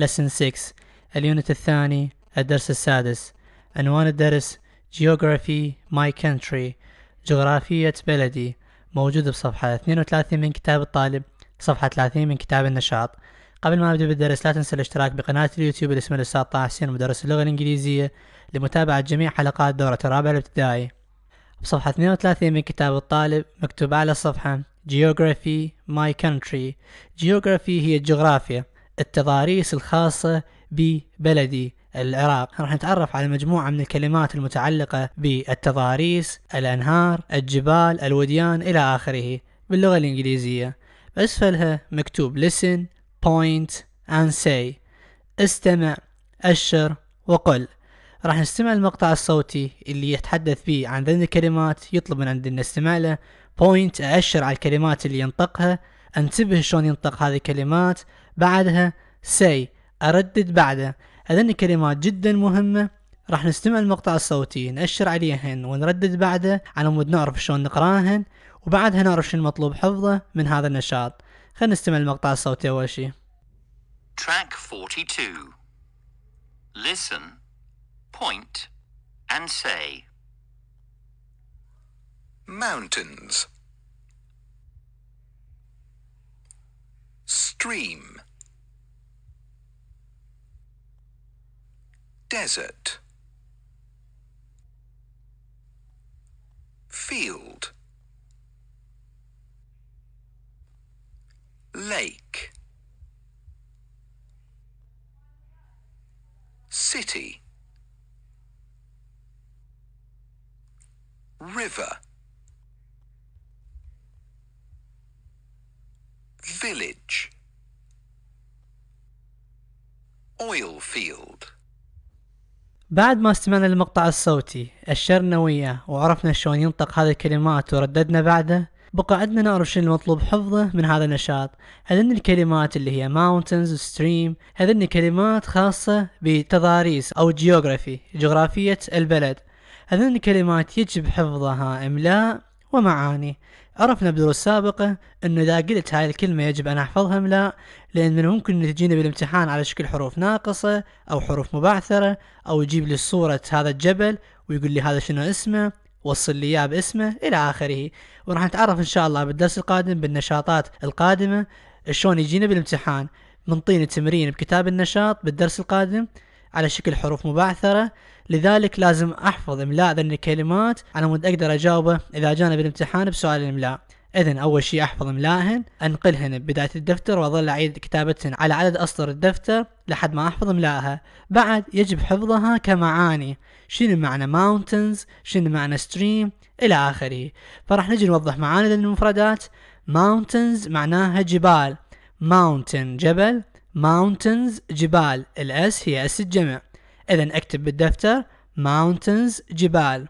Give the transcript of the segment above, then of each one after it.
لسن 6 اليونت الثاني الدرس السادس عنوان الدرس Geography My Country جغرافية بلدي موجود بصفحة 32 من كتاب الطالب صفحة 30 من كتاب النشاط قبل ما أبدأ بالدرس لا تنسى الاشتراك بقناة اليوتيوب باسم الأستاذ طه حسين مدرس اللغة الإنجليزية لمتابعة جميع حلقات دورة الرابع الابتدائي بصفحة 32 من كتاب الطالب مكتوب على الصفحة Geography My Country Geography هي الجغرافيا التضاريس الخاصة ببلدي العراق راح نتعرف على مجموعة من الكلمات المتعلقة بالتضاريس الأنهار الجبال الوديان إلى آخره باللغة الإنجليزية أسفلها مكتوب listen point and say استمع أشر وقل راح نستمع المقطع الصوتي اللي يتحدث فيه عن ذن الكلمات يطلب من عندنا استماله point بوينت أشر على الكلمات اللي ينطقها انتبه شلون ينطق هذه الكلمات بعدها سي اردد بعده هذني كلمات جدا مهمة راح نستمع المقطع الصوتي نأشر عليهن ونردد بعده على مود نعرف شلون نقراهن وبعدها نعرف شنو المطلوب حفظه من هذا النشاط خلينا نستمع المقطع الصوتي أول شيء Track 42 Listen, point and say Mountains stream, desert. بعد ما استمعنا للمقطع الصوتي أشرنا وياه وعرفنا شلون ينطق هذه الكلمات ورددنا بعده بقى عندنا نعرف شنو المطلوب حفظه من هذا النشاط هذن الكلمات اللي هي mountains stream هذن كلمات خاصة بتضاريس أو جيوغرافي جغرافية البلد هذن الكلمات يجب حفظها إملاء ومعاني عرفنا بدروس سابقة انه اذا قلت هاي الكلمة يجب ان احفظها ام لا لان من الممكن ان تجينا بالامتحان على شكل حروف ناقصة او حروف مبعثرة او يجيب لي صورة هذا الجبل ويقول لي هذا شنو اسمه وصل لي اياه باسمه الى اخره وراح نتعرف ان شاء الله بالدرس القادم بالنشاطات القادمة شلون يجينا بالامتحان منطين التمرين بكتاب النشاط بالدرس القادم على شكل حروف مبعثرة لذلك لازم أحفظ إملاء ذني الكلمات على مود أقدر أجاوبه إذا جانا بالامتحان بسؤال الإملاء إذا أول شيء أحفظ إملائهن أنقلهن ببداية الدفتر وأظل أعيد كتابتهن على عدد أسطر الدفتر لحد ما أحفظ إملائها بعد يجب حفظها كمعاني شنو معنى mountains شنو معنى stream إلى آخره فراح نجي نوضح معاني المفردات mountains معناها جبال mountain جبل mountains جبال الاس هي اس الجمع اذا اكتب بالدفتر mountains جبال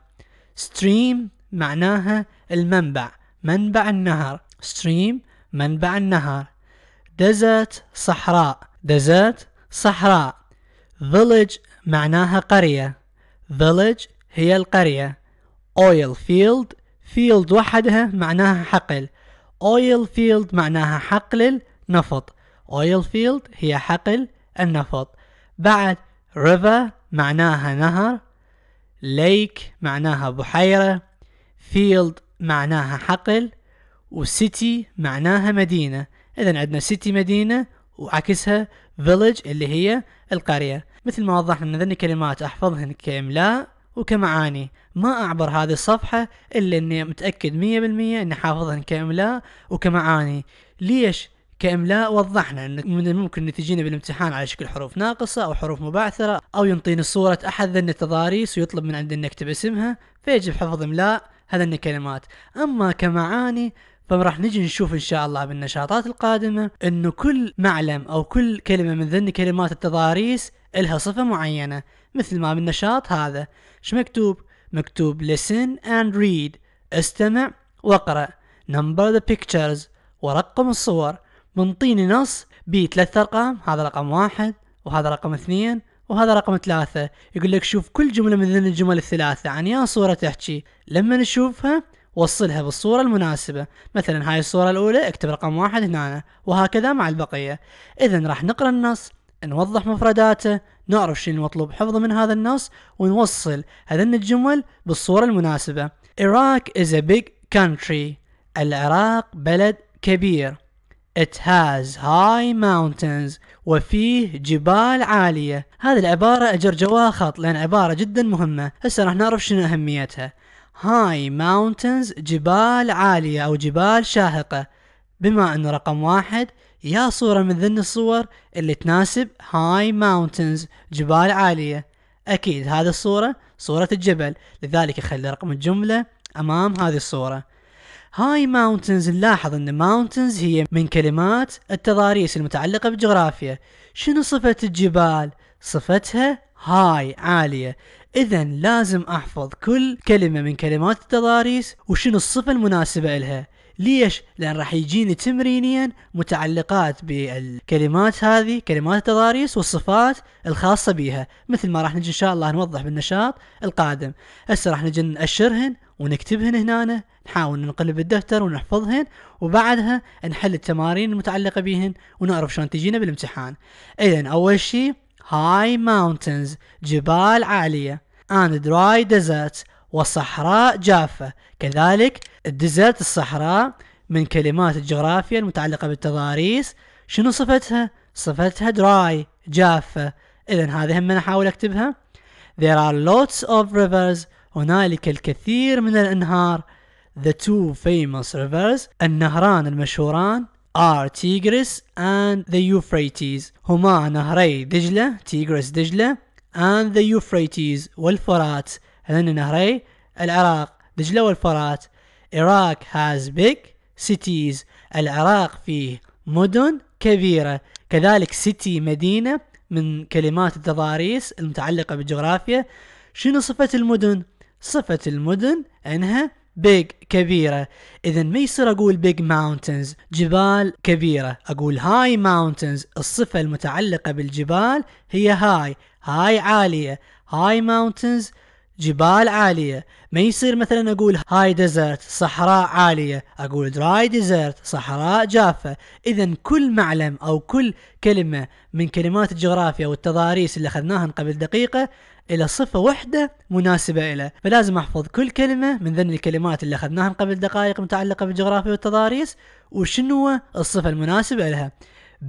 stream معناها المنبع منبع النهر stream منبع النهر desert صحراء desert صحراء village معناها قرية village هي القرية oil field field وحدها معناها حقل oil field معناها حقل النفط oil field هي حقل النفط بعد river معناها نهر lake معناها بحيرة field معناها حقل و city معناها مدينة إذا عندنا city مدينة وعكسها village اللي هي القرية مثل ما وضحنا أن ذني كلمات أحفظهن كإملاء وكمعاني ما أعبر هذه الصفحة إلا أني متأكد مية بالمية أني حافظهن كإملاء وكمعاني ليش؟ كاملاء وضحنا ان من الممكن ان تجينا بالامتحان على شكل حروف ناقصه او حروف مبعثره او ينطيني صوره احد ذن التضاريس ويطلب من عندنا نكتب اسمها فيجب حفظ املاء هذن الكلمات اما كمعاني فراح نجي نشوف ان شاء الله بالنشاطات القادمه انه كل معلم او كل كلمه من ذن كلمات التضاريس الها صفه معينه مثل ما بالنشاط هذا ايش مكتوب مكتوب listen and read استمع واقرأ number the pictures ورقم الصور منطيني نص بثلاث ارقام هذا رقم واحد وهذا رقم اثنين وهذا رقم ثلاثة يقول لك شوف كل جملة من ذن الجمل الثلاثة عن يا صورة تحكي لما نشوفها وصلها بالصورة المناسبة مثلا هاي الصورة الأولى اكتب رقم واحد هنا وهكذا مع البقية إذا راح نقرأ النص نوضح مفرداته نعرف شنو المطلوب حفظه من هذا النص ونوصل هذن الجمل بالصورة المناسبة Iraq is a big country العراق بلد كبير It has high mountains وفيه جبال عالية هذه العبارة أجر جواها خط لأن عبارة جدا مهمة هسه راح نعرف شنو أهميتها High mountains جبال عالية أو جبال شاهقة بما أنه رقم واحد يا صورة من ضمن الصور اللي تناسب High mountains جبال عالية أكيد هذه الصورة صورة الجبل لذلك خلي رقم الجملة أمام هذه الصورة هاي ماونتنز نلاحظ ان ماونتنز هي من كلمات التضاريس المتعلقة بالجغرافيا شنو صفة الجبال؟ صفتها هاي عالية اذا لازم احفظ كل كلمة من كلمات التضاريس وشنو الصفة المناسبة لها ليش؟ لان راح يجيني تمرينيا متعلقات بالكلمات هذه كلمات التضاريس والصفات الخاصة بها مثل ما راح نجي ان شاء الله نوضح بالنشاط القادم هسه راح نجي نأشرهن ونكتبهن هنا نحاول نقلب الدفتر ونحفظهن وبعدها نحل التمارين المتعلقة بهن ونعرف شلون تجينا بالامتحان اذا اول شيء هاي ماونتنز جبال عالية and dry desert وصحراء جافة كذلك الديزرت الصحراء من كلمات الجغرافيا المتعلقة بالتضاريس شنو صفتها؟ صفتها dry جافة إذا هذه هم أحاول أكتبها There are lots of rivers هنالك الكثير من الأنهار The two famous rivers النهران المشهوران are Tigris and the Euphrates هما نهري دجلة Tigris دجلة and the Euphrates والفرات هذين نهري العراق دجلة والفرات Iraq has big cities العراق فيه مدن كبيرة كذلك سيتي مدينة من كلمات التضاريس المتعلقة بالجغرافيا شنو صفة المدن؟ صفة المدن أنها بيج كبيرة إذا ما يصير أقول بيج ماونتنز جبال كبيرة أقول هاي ماونتنز الصفة المتعلقة بالجبال هي هاي هاي عالية هاي ماونتنز جبال عالية ما يصير مثلا أقول هاي ديزرت صحراء عالية أقول دراي ديزرت صحراء جافة إذا كل معلم أو كل كلمة من كلمات الجغرافيا والتضاريس اللي أخذناها قبل دقيقة إلى صفة واحدة مناسبة إلى فلازم أحفظ كل كلمة من ذن الكلمات اللي أخذناها قبل دقائق متعلقة بالجغرافيا والتضاريس وشنو الصفة المناسبة لها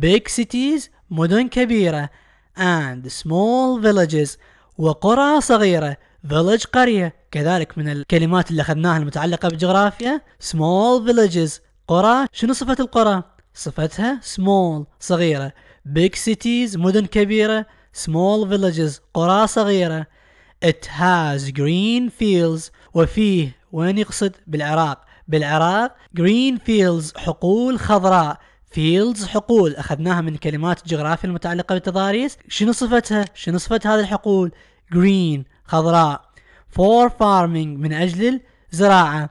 big cities مدن كبيرة and small villages وقرى صغيرة فيلج قرية كذلك من الكلمات اللي أخذناها المتعلقة بالجغرافيا small villages قرى شنو صفة القرى؟ صفتها small صغيرة big cities مدن كبيرة small villages قرى صغيرة it has green fields وفيه وين يقصد بالعراق بالعراق green fields حقول خضراء فيلدز حقول اخذناها من كلمات الجغرافيا المتعلقه بالتضاريس شنو صفتها شنو صفه هذه الحقول جرين خضراء for farming من أجل الزراعة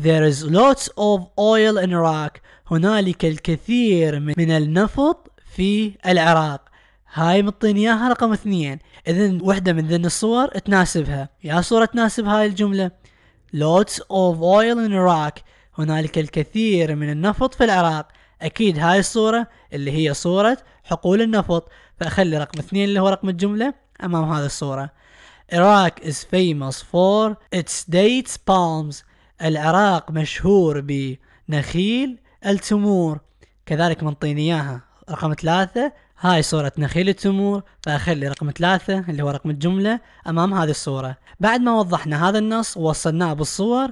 there is lots of oil in Iraq هنالك الكثير من النفط في العراق هاي مطين اياها رقم اثنين اذا وحده من ذن الصور تناسبها يا صورة تناسب هاي الجملة lots of oil in Iraq هنالك الكثير من النفط في العراق اكيد هاي الصورة اللي هي صورة حقول النفط فاخلي رقم اثنين اللي هو رقم الجملة امام هذه الصورة Iraq is famous for its dates palms العراق مشهور بنخيل التمور كذلك منطيني اياها رقم ثلاثة هاي صورة نخيل التمور فأخلي رقم ثلاثة اللي هو رقم الجملة أمام هذه الصورة بعد ما وضحنا هذا النص ووصلناه بالصور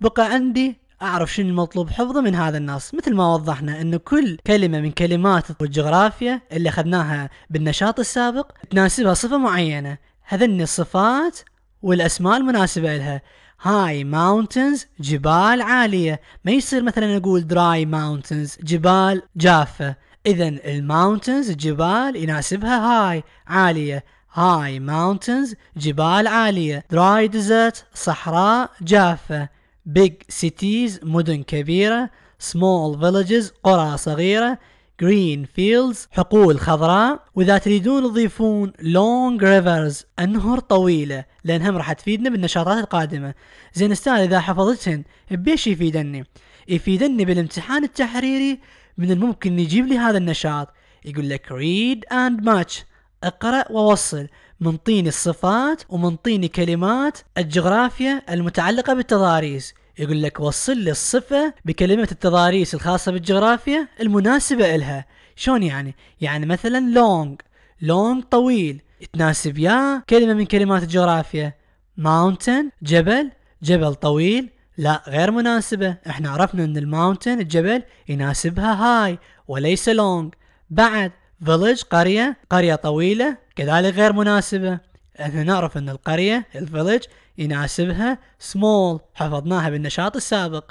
بقى عندي أعرف شنو المطلوب حفظه من هذا النص مثل ما وضحنا أن كل كلمة من كلمات الجغرافيا اللي أخذناها بالنشاط السابق تناسبها صفة معينة هذني الصفات والأسماء المناسبة لها هاي ماونتنز جبال عالية ما يصير مثلا نقول دراي ماونتنز جبال جافة إذا الماونتنز جبال يناسبها هاي عالية هاي ماونتنز جبال عالية دراي ديزرت صحراء جافة بيج سيتيز مدن كبيرة سمول فيلجز قرى صغيرة جرين فيلدز حقول خضراء واذا تريدون تضيفون لونج ريفرز انهر طويله لانهم راح تفيدنا بالنشاطات القادمه زين استاذ اذا حفظتهن بيش يفيدني يفيدني بالامتحان التحريري من الممكن نجيب لي هذا النشاط يقول لك ريد اند ماتش اقرأ ووصل منطيني الصفات ومنطيني كلمات الجغرافيا المتعلقة بالتضاريس يقول لك وصل لي الصفة بكلمة التضاريس الخاصة بالجغرافيا المناسبة إلها شلون يعني؟ يعني مثلا لونج لونج طويل تناسب يا كلمة من كلمات الجغرافيا ماونتن جبل جبل طويل لا غير مناسبة احنا عرفنا ان الماونتن الجبل يناسبها هاي وليس لونج بعد فيلج قرية قرية طويلة كذلك غير مناسبة احنا نعرف ان القرية الفيلج يناسبها small حفظناها بالنشاط السابق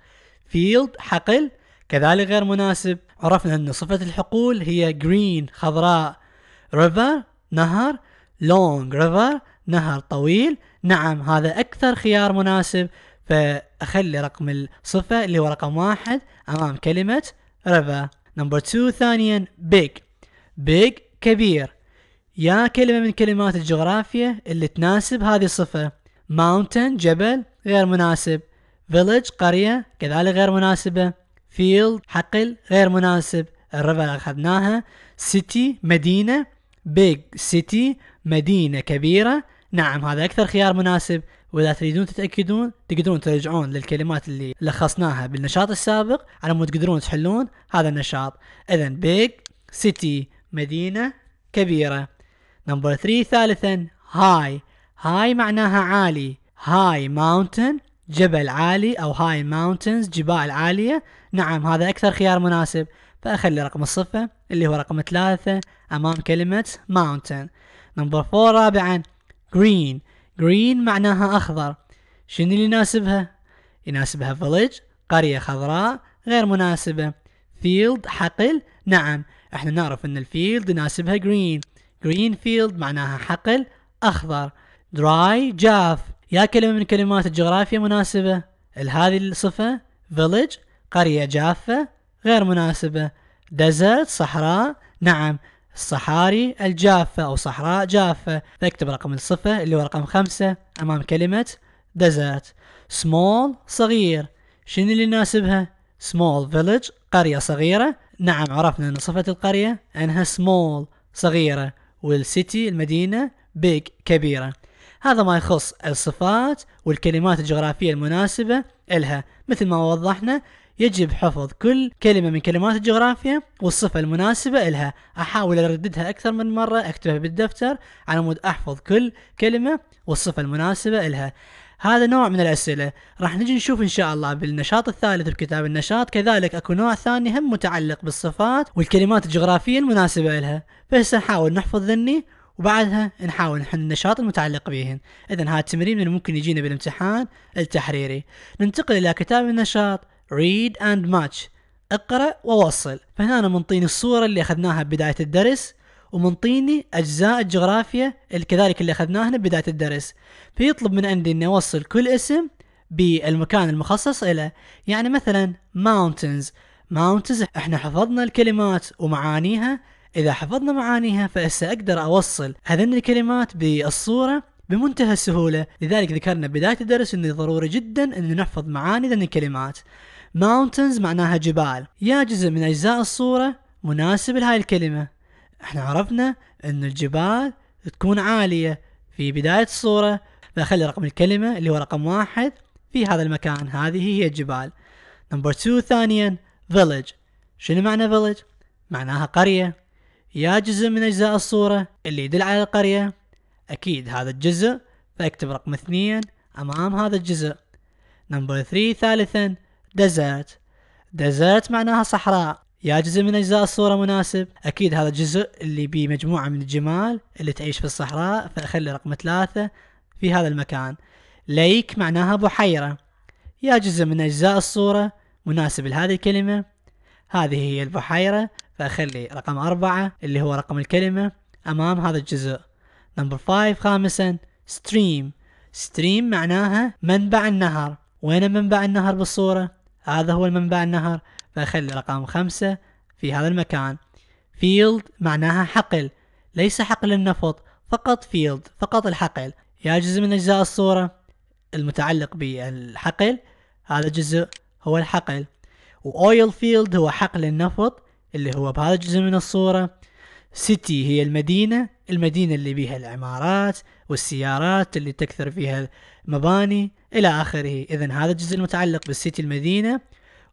field حقل كذلك غير مناسب عرفنا أن صفة الحقول هي green خضراء river نهر long river نهر طويل نعم هذا أكثر خيار مناسب فأخلي رقم الصفة اللي هو رقم واحد أمام كلمة river نمبر two ثانيا big big كبير يا كلمة من كلمات الجغرافيا اللي تناسب هذه الصفة mountain جبل غير مناسب village قرية كذلك غير مناسبة field حقل غير مناسب الربع أخذناها city مدينة big city مدينة كبيرة نعم هذا أكثر خيار مناسب وإذا تريدون تتأكدون تقدرون ترجعون للكلمات اللي لخصناها بالنشاط السابق على مود تقدرون تحلون هذا النشاط إذا big city مدينة كبيرة نمبر 3 ثالثا هاي هاي معناها عالي هاي ماونتن جبل عالي أو هاي ماونتنز جبال عالية نعم هذا أكثر خيار مناسب فأخلي رقم الصفة اللي هو رقم ثلاثة أمام كلمة ماونتن نمبر فور رابعا green green معناها أخضر شنو اللي يناسبها؟ يناسبها فيليج قرية خضراء غير مناسبة فيلد حقل نعم احنا نعرف ان الفيلد يناسبها green green field معناها حقل أخضر dry جاف يا كلمة من كلمات الجغرافيا مناسبة هذه الصفة village قرية جافة غير مناسبة desert صحراء نعم الصحاري الجافة أو صحراء جافة فاكتب رقم الصفة اللي هو رقم خمسة أمام كلمة desert small صغير شنو اللي يناسبها small village قرية صغيرة نعم عرفنا أن صفة القرية أنها small صغيرة والسيتي المدينة big كبيرة هذا ما يخص الصفات والكلمات الجغرافية المناسبة إلها مثل ما وضحنا يجب حفظ كل كلمة من كلمات الجغرافيا والصفة المناسبة إلها أحاول أرددها أكثر من مرة أكتبها بالدفتر على مود أحفظ كل كلمة والصفة المناسبة إلها هذا نوع من الأسئلة راح نجي نشوف إن شاء الله بالنشاط الثالث بكتاب النشاط كذلك أكو نوع ثاني هم متعلق بالصفات والكلمات الجغرافية المناسبة لها فهسه نحاول نحفظ ذني وبعدها نحاول نحن النشاط المتعلق بهن إذا هذا التمرين من الممكن يجينا بالامتحان التحريري ننتقل إلى كتاب النشاط read and match اقرأ ووصل فهنا منطيني الصورة اللي أخذناها ببداية الدرس ومنطيني أجزاء الجغرافيا اللي كذلك اللي أخذناها ببداية الدرس فيطلب من عندي أني أوصل كل اسم بالمكان المخصص له يعني مثلا mountains mountains احنا حفظنا الكلمات ومعانيها إذا حفظنا معانيها فهسه أقدر أوصل هذين الكلمات بالصورة بمنتهى السهولة لذلك ذكرنا بداية الدرس أنه ضروري جدا أن نحفظ معاني ذن الكلمات mountains معناها جبال يا جزء من أجزاء الصورة مناسب لهاي الكلمة احنا عرفنا أن الجبال تكون عالية في بداية الصورة فأخلي رقم الكلمة اللي هو رقم واحد في هذا المكان هذه هي الجبال نمبر 2 ثانيا village شنو معنى village؟ معناها قرية يا جزء من أجزاء الصورة اللي يدل على القرية أكيد هذا الجزء فأكتب رقم اثنين أمام هذا الجزء نمبر ثري ثالثا ديزرت ديزرت معناها صحراء يا جزء من أجزاء الصورة مناسب أكيد هذا الجزء اللي بيه مجموعة من الجمال اللي تعيش في الصحراء فأخلي رقم ثلاثة في هذا المكان ليك معناها بحيرة يا جزء من أجزاء الصورة مناسب لهذه الكلمة هذه هي البحيرة فأخلي رقم أربعة اللي هو رقم الكلمة أمام هذا الجزء نمبر فايف خامسا ستريم ستريم معناها منبع النهر وين منبع النهر بالصورة هذا هو المنبع النهر فأخلي رقم خمسة في هذا المكان فيلد معناها حقل ليس حقل النفط فقط فيلد فقط الحقل يا جزء من أجزاء الصورة المتعلق بالحقل هذا جزء هو الحقل وأويل فيلد هو حقل النفط اللي هو بهذا الجزء من الصورة سيتي هي المدينة المدينة اللي بيها العمارات والسيارات اللي تكثر فيها مباني إلى آخره إذا هذا الجزء المتعلق بالسيتي المدينة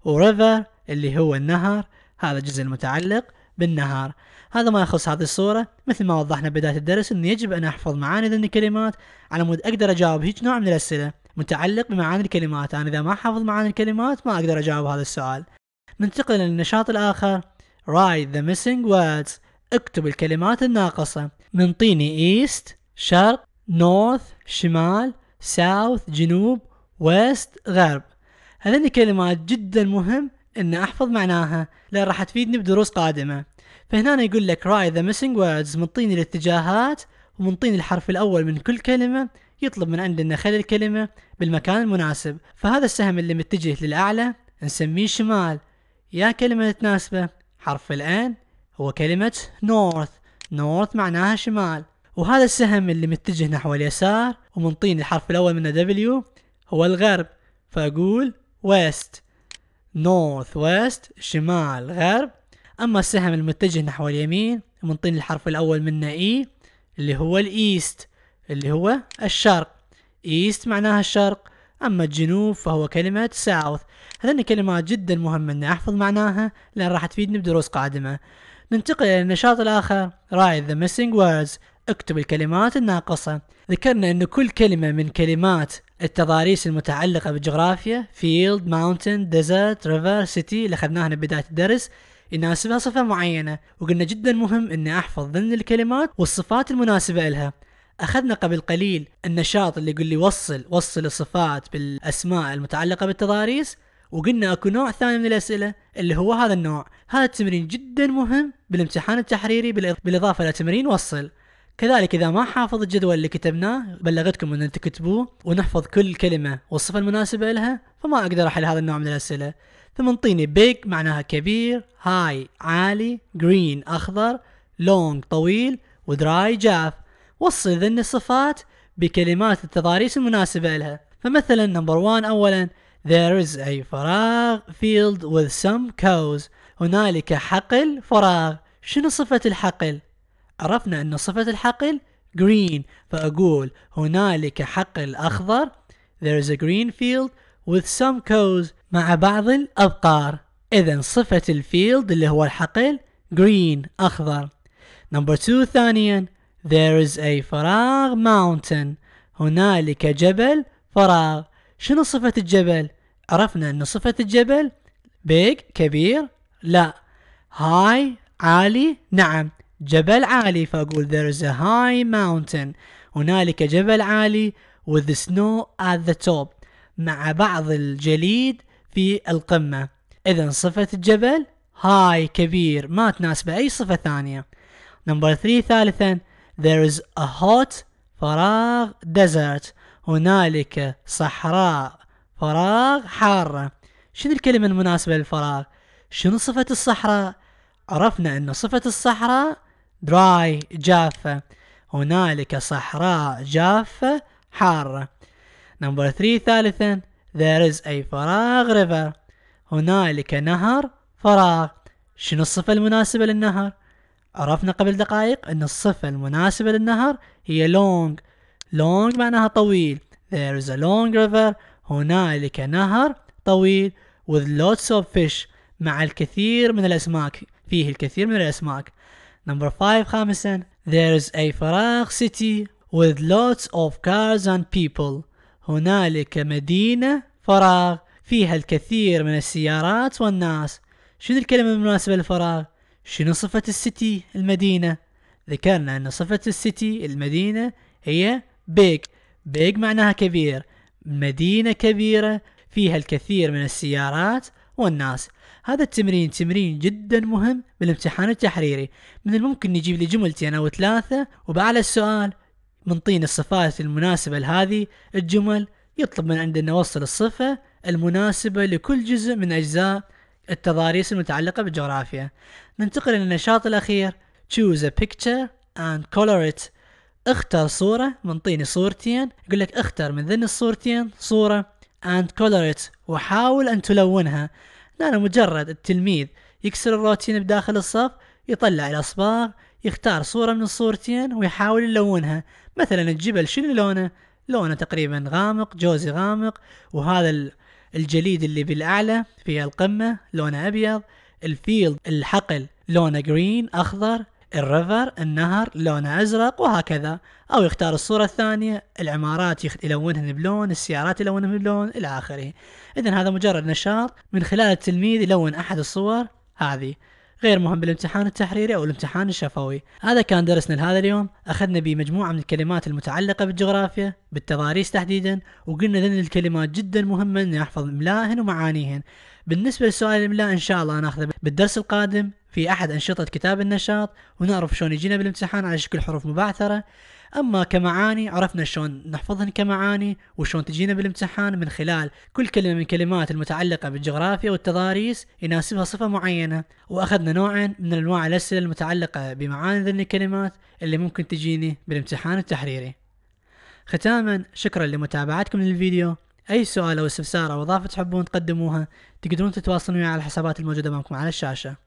وريفر اللي هو النهر هذا الجزء المتعلق بالنهار هذا ما يخص هذه الصورة مثل ما وضحنا بداية الدرس أن يجب أن أحفظ معاني ذني الكلمات على مود أقدر أجاوب هيج نوع من الأسئلة متعلق بمعاني الكلمات أنا إذا ما حافظ معاني الكلمات ما أقدر أجاوب هذا السؤال ننتقل للنشاط الآخر write the missing words اكتب الكلمات الناقصة منطيني east شرق north شمال south جنوب west غرب هذين الكلمات جدا مهم ان احفظ معناها لان راح تفيدني بدروس قادمة فهنا أنا يقول لك write the missing words منطيني الاتجاهات ومنطيني الحرف الاول من كل كلمة يطلب من عندنا خلي الكلمة بالمكان المناسب فهذا السهم اللي متجه للأعلى نسميه شمال يا كلمة تناسبه حرف الآن هو كلمة نورث نورث معناها شمال وهذا السهم اللي متجه نحو اليسار ومنطين الحرف الأول منه دبليو هو الغرب فأقول ويست نورث ويست شمال غرب أما السهم المتجه نحو اليمين ومنطين الحرف الأول منه إي e اللي هو الإيست اللي هو الشرق إيست معناها الشرق أما الجنوب فهو كلمة ساوث هذين كلمات جدا مهمة أن أحفظ معناها لأن راح تفيدني بدروس قادمة ننتقل إلى النشاط الآخر write the missing words اكتب الكلمات الناقصة ذكرنا أن كل كلمة من كلمات التضاريس المتعلقة بالجغرافيا field, mountain, desert, river, city اللي أخذناها بداية الدرس يناسبها صفة معينة وقلنا جدا مهم أني أحفظ ضمن الكلمات والصفات المناسبة لها أخذنا قبل قليل النشاط اللي يقول لي وصل وصل الصفات بالأسماء المتعلقة بالتضاريس وقلنا اكو نوع ثاني من الاسئله اللي هو هذا النوع، هذا التمرين جدا مهم بالامتحان التحريري بالاضافه الى تمرين وصل. كذلك اذا ما حافظ الجدول اللي كتبناه بلغتكم ان تكتبوه ونحفظ كل كلمه والصفه المناسبه لها فما اقدر احل هذا النوع من الاسئله. ثم انطيني بيج معناها كبير، هاي عالي، جرين اخضر، لونج طويل، ودراي جاف. وصل ذن الصفات بكلمات التضاريس المناسبة لها فمثلا نمبر 1 أولا There is a فراغ field with some cows هنالك حقل فراغ شنو صفة الحقل؟ عرفنا أن صفة الحقل green فأقول هنالك حقل أخضر There is a green field with some cows مع بعض الأبقار إذا صفة الفيلد اللي هو الحقل green أخضر نمبر 2 ثانيا There is a فراغ mountain هنالك جبل فراغ شنو صفة الجبل؟ عرفنا أن صفة الجبل big كبير لا high عالي نعم جبل عالي فأقول there is a high mountain هنالك جبل عالي with the snow at the top مع بعض الجليد في القمة إذا صفة الجبل هاي كبير ما تناسب أي صفة ثانية نمبر 3 ثالثا there is a hot فراغ desert هنالك صحراء فراغ حارة شنو الكلمة المناسبة للفراغ شنو صفة الصحراء عرفنا أن صفة الصحراء dry جافة هنالك صحراء جافة حارة نمبر 3 ثالثا there is a فراغ river هنالك نهر فراغ شنو الصفة المناسبة للنهر عرفنا قبل دقائق أن الصفة المناسبة للنهر هي long long معناها طويل there is a long river هنالك نهر طويل with lots of fish مع الكثير من الأسماك فيه الكثير من الأسماك number five خامسا there is a فراغ city with lots of cars and people هنالك مدينة فراغ فيها الكثير من السيارات والناس شنو الكلمة المناسبة للفراغ شنو صفة السيتي المدينة ذكرنا أن صفة السيتي المدينة هي بيج بيج معناها كبير مدينة كبيرة فيها الكثير من السيارات والناس هذا التمرين تمرين جدا مهم بالامتحان التحريري من الممكن نجيب لي جملتين أو ثلاثة وبعلى السؤال منطين الصفات المناسبة لهذه الجمل يطلب من عندنا نوصل الصفة المناسبة لكل جزء من أجزاء التضاريس المتعلقة بالجغرافيا ننتقل للنشاط الأخير choose a picture and color it اختر صورة منطيني صورتين يقول لك اختر من ذن الصورتين صورة and color it وحاول أن تلونها لأن مجرد التلميذ يكسر الروتين بداخل الصف يطلع الأصباغ يختار صورة من الصورتين ويحاول يلونها مثلا الجبل شنو لونه؟ لونه تقريبا غامق جوزي غامق وهذا الجليد اللي بالأعلى في القمة لونه أبيض الفيلد الحقل لونه جرين أخضر الريفر النهر لونه أزرق وهكذا أو يختار الصورة الثانية العمارات يلونها بلون السيارات يلونها بلون إلى آخره إذا هذا مجرد نشاط من خلال التلميذ يلون أحد الصور هذه غير مهم بالامتحان التحريري أو الامتحان الشفوي هذا كان درسنا لهذا اليوم أخذنا به مجموعة من الكلمات المتعلقة بالجغرافيا بالتضاريس تحديدا وقلنا ان الكلمات جدا مهمة أن أحفظ إملائهن ومعانيهن بالنسبة لسؤال الإملاء إن شاء الله ناخذه بالدرس القادم في أحد أنشطة كتاب النشاط ونعرف شلون يجينا بالامتحان على شكل حروف مبعثرة اما كمعاني عرفنا شلون نحفظهن كمعاني وشلون تجينا بالامتحان من خلال كل كلمه من كلمات المتعلقه بالجغرافيا والتضاريس يناسبها صفه معينه واخذنا نوعين من انواع الاسئله المتعلقه بمعاني ذن الكلمات اللي ممكن تجيني بالامتحان التحريري ختاما شكرا لمتابعتكم للفيديو اي سؤال او استفسار او اضافه تحبون تقدموها تقدرون تتواصلون وياي على الحسابات الموجوده امامكم على الشاشه